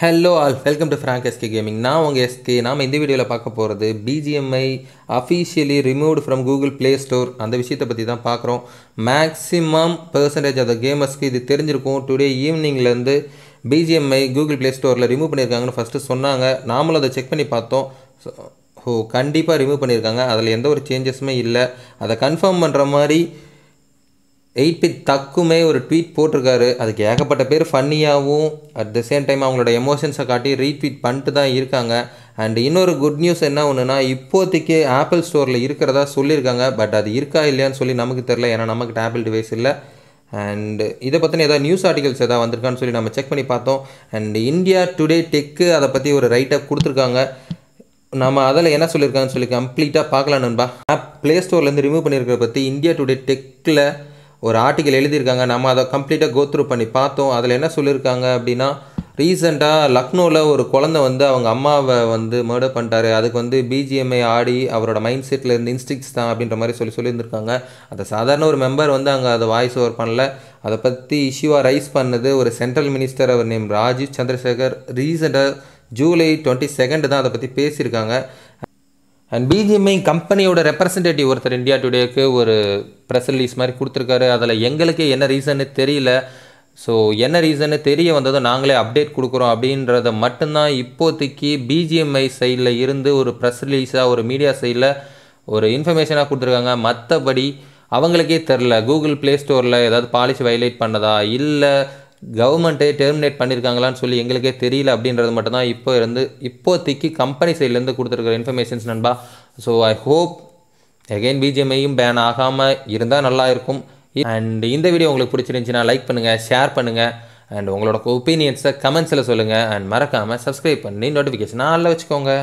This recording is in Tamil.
hello all welcome to Frank SK gaming நான் உங்கள் எஸ்கே நாம் இந்த வீடியோவில் பார்க்க போகிறது BGMI officially removed from Google Play Store அந்த விஷயத்தை பற்றி தான் பார்க்குறோம் மேக்ஸிமம் பர்சன்டேஜ் ஆஃப் த கேமர்ஸ்க்கு இது தெரிஞ்சிருக்கும் டுடே ஈவினிங்லேருந்து பிஜிஎம்ஐ கூகுள் ப்ளே ஸ்டோரில் ரிமூவ் பண்ணியிருக்காங்கன்னு ஃபஸ்ட்டு சொன்னாங்க நாமளும் அதை செக் பண்ணி பார்த்தோம் ஓ கண்டிப்பாக ரிமூவ் பண்ணியிருக்காங்க அதில் எந்த ஒரு சேஞ்சஸுமே இல்லை அதை கன்ஃபார்ம் பண்ணுற மாதிரி எயிட் பி தக்குமே ஒரு ட்வீட் போட்டிருக்காரு அதுக்கு ஏகப்பட்ட பேர் ஃபன்னியாகவும் அட் த சேம் டைம் அவங்களோட எமோஷன்ஸை காட்டி ரீட்வீட் பண்ணிட்டு தான் இருக்காங்க அண்ட் இன்னொரு குட் நியூஸ் என்ன ஒன்றுனா இப்போதைக்கு ஆப்பிள் ஸ்டோரில் இருக்கிறதா சொல்லியிருக்காங்க பட் அது இருக்கா இல்லையான்னு சொல்லி நமக்கு தெரில ஏன்னா நமக்கு ஆப்பிள் டிவைஸ் இல்லை அண்டு இதை பற்றின ஏதாவது நியூஸ் ஆர்டிகல்ஸ் எதாவது வந்திருக்கான்னு சொல்லி நம்ம செக் பண்ணி பார்த்தோம் அண்ட் இந்தியா டுடே டெக்கு அதை பற்றி ஒரு ரைட்டாக கொடுத்துருக்காங்க நம்ம அதில் என்ன சொல்லியிருக்காங்கன்னு சொல்லி கம்ப்ளீட்டாக பார்க்கலாம் நண்பா ஆப் ப்ளே ஸ்டோர்லேருந்து ரிமூவ் பண்ணியிருக்கிற பற்றி இந்தியா டுடே டெக்கில் ஒரு ஆர்டிக்கல் எழுதியிருக்காங்க நம்ம அதை கம்ப்ளீட்டாக கோத்ரூ பண்ணி பார்த்தோம் அதில் என்ன சொல்லியிருக்காங்க அப்படின்னா ரீசெண்டாக லக்னோவில் ஒரு குழந்தை வந்து அவங்க அம்மாவை வந்து மர்டர் பண்ணிட்டாரு அதுக்கு வந்து பிஜிஎம்ஐ ஆடி அவரோட மைண்ட் செட்டில் இருந்து இன்ஸ்டிக்ஸ் தான் அப்படின்ற மாதிரி சொல்லி சொல்லியிருந்திருக்காங்க அதை சாதாரண ஒரு மெம்பர் வந்து அங்கே அதை வாய்ஸ் ஓவர் பண்ணல அதை பற்றி இஷ்யூவாக ரைஸ் பண்ணது ஒரு சென்ட்ரல் மினிஸ்டர் அவர் நேம் ராஜீவ் சந்திரசேகர் ரீசெண்டாக ஜூலை டுவெண்ட்டி செகண்ட் தான் அதை பற்றி பேசியிருக்காங்க அண்ட் பிஜிஎம்ஐ கம்பெனியோட ரெப்ரசன்டேட்டிவ் ஒருத்தர் இந்தியா டுடேக்கு ஒரு ப்ரெஸ் ரிலீஸ் மாதிரி கொடுத்துருக்காரு அதில் எங்களுக்கே என்ன ரீசன்னு தெரியல ஸோ என்ன ரீசன்னு தெரிய வந்ததும் நாங்களே அப்டேட் கொடுக்குறோம் அப்படின்றத மட்டும்தான் இப்போதைக்கு பிஜிஎம்ஐ சைடில் இருந்து ஒரு ப்ரெஸ் ரிலீஸாக ஒரு மீடியா சைடில் ஒரு இன்ஃபர்மேஷனாக கொடுத்துருக்காங்க மற்றபடி அவங்களுக்கே தெரில கூகுள் ப்ளே ஸ்டோரில் ஏதாவது பாலிசி வைலேட் பண்ணதா இல்லை கவர்மெண்ட்டே டெர்மினேட் பண்ணியிருக்காங்களான்னு சொல்லி எங்களுக்கே தெரியல அப்படின்றது மட்டும்தான் இப்போ இருந்து இப்போதைக்கு கம்பெனி சைட்லேருந்து கொடுத்துருக்குற இன்ஃபர்மேஷன்ஸ் நண்பா ஸோ ஐ ஹோப் அகெயின் பிஜிஎம்ஐயும் பேன் ஆகாமல் இருந்தால் நல்லா இருக்கும் அண்ட் இந்த வீடியோ உங்களுக்கு பிடிச்சிருந்துச்சின்னா லைக் பண்ணுங்கள் ஷேர் பண்ணுங்கள் அண்ட் உங்களோட ஒப்பீனியன்ஸை கமெண்ட்ஸில் சொல்லுங்கள் அண்ட் மறக்காமல் சப்ஸ்கிரைப் பண்ணி நோட்டிஃபிகேஷன் நல்லா வச்சுக்கோங்க